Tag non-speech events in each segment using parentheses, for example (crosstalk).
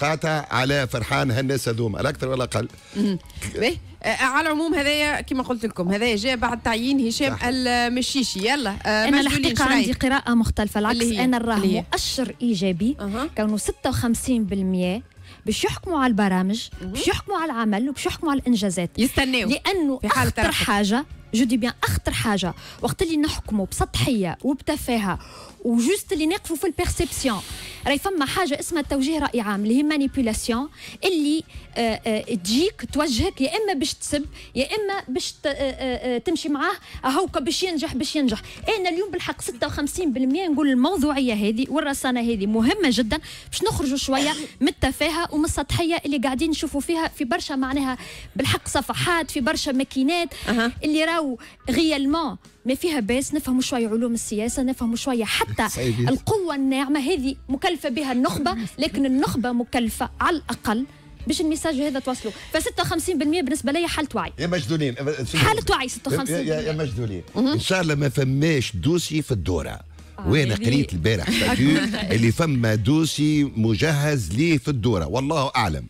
قاطع على فرحان هالناس هذوما الاكثر ولا اقل آه، على العموم هذايا كما قلت لكم هذايا جاء بعد تعيين هشام المشيشي يلا آه، انا الحقيقه عندي قراءه مختلفه العكس انا نراه مؤشر ايجابي أه. كونه 56% باش يحكموا على البرامج باش يحكموا على العمل وباش يحكموا على الانجازات يستناو لانه اخطر حاجه جو دي بيان اخطر حاجه وقت اللي نحكموا بسطحيه وبتفاهه وجوست اللي نقفوا في البيرسيبسيون راهي فما حاجه اسمها التوجيه راي عام اللي هي مانيبيولاسيون اللي آه، آه، تجيك توجهك يا اما باش تسب يا اما باش آه، تمشي معاه هوكا باش ينجح باش ينجح انا اليوم بالحق 56% نقول الموضوعيه هذه والرسانه هذه مهمه جدا باش نخرجوا شويه من التفاهه ومن السطحيه اللي قاعدين نشوفوا فيها في برشا معناها بالحق صفحات في برشا ماكينات أه. اللي راو غيالمون ما فيها باس نفهموا شويه علوم السياسه نفهموا شويه حتى القوه الناعمه هذه مكلفه مكلفه بها النخبه لكن النخبه مكلفه على الاقل باش الميساج هذا توصلوا ف 56% بالنسبه لي حاله وعي يا مجدولين حاله وعي 56% يا, يا, مجدولين ان شاء الله ما فماش دوسي في الدوره آه وانا قريت البارح (laughs) اللي فما دوسي مجهز ليه في الدوره والله اعلم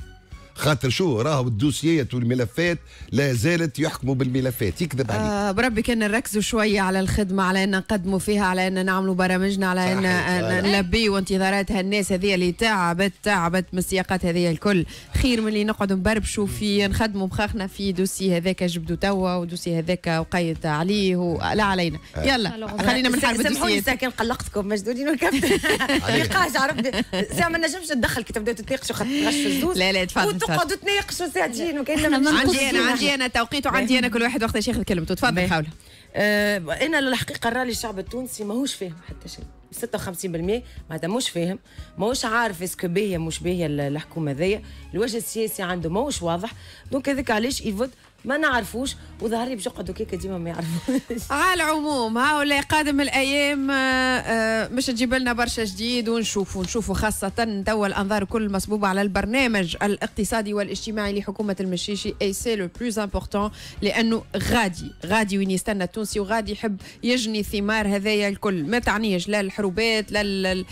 خاطر شو راهو الدوسيات والملفات لا زالت يحكموا بالملفات يكذب عليك آه بربي كان نركزوا شويه على الخدمه على ان نقدموا فيها على ان نعملوا برامجنا على ان نلبيوا انتظارات هالناس هذه اللي تعبت تعبت من السياقات هذه الكل خير من اللي نقعدوا نبربشوا في نخدموا مخاخنا في دوسي هذاك جبدوا توا ودوسي هذاك وقيت عليه لا علينا آه. يلا خلينا من حرب سامحوني ساكن قلقتكم مجدودين والكابتن (laughs) (laughs) نقاش عرفت ما نجمش ندخل كي تبداو تتناقشوا خاطر الزوز لا لا تفضل تقعدوا تناقشوا ساعتين وكان عندي انا عندي انا توقيت وعندي إيه. انا كل واحد وقت شيخ كلمته تفضل حاولها آه، انا الحقيقه الرالي الشعب التونسي ماهوش فاهم حتى شيء 56% معناتها مش فاهم ماهوش عارف اسكو باهيه مش باهيه الحكومه ذي الوجه السياسي عنده ماهوش واضح دونك هذاك علاش يفوت ما نعرفوش وظهر لي باش يقعدوا كيكا ديما ما يعرفوش (laughs) على العموم هاولا قادم الايام آه، آه، مش تجيب لنا برشا جديد ونشوفوا نشوفوا خاصه توا الانظار كل مصبوبه على البرنامج الاقتصادي والاجتماعي لحكومه المشيشي اي سي لو بلوز امبورتون لانه غادي غادي وين يستنى التونسي وغادي يحب يجني ثمار هذايا الكل ما تعنيش لا الحروبات لا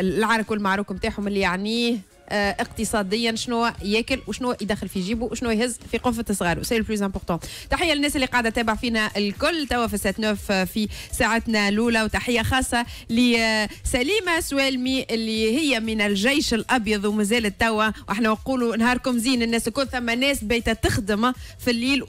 العرك والمعروك نتاعهم اللي يعنيه آه، اقتصاديا شنو ياكل وشنو يدخل في جيبه وشنو يهز في قنفه صغاره سي البلوز امبورطون تحيه للناس اللي قاعده تتابع فينا الكل توا في سات نوف آه، في ساعتنا الاولى وتحيه خاصه لسليمه آه، سوالمي اللي هي من الجيش الابيض ومازالت توا واحنا نقولوا نهاركم زين الناس الكل ثم ناس بيتها تخدم في الليل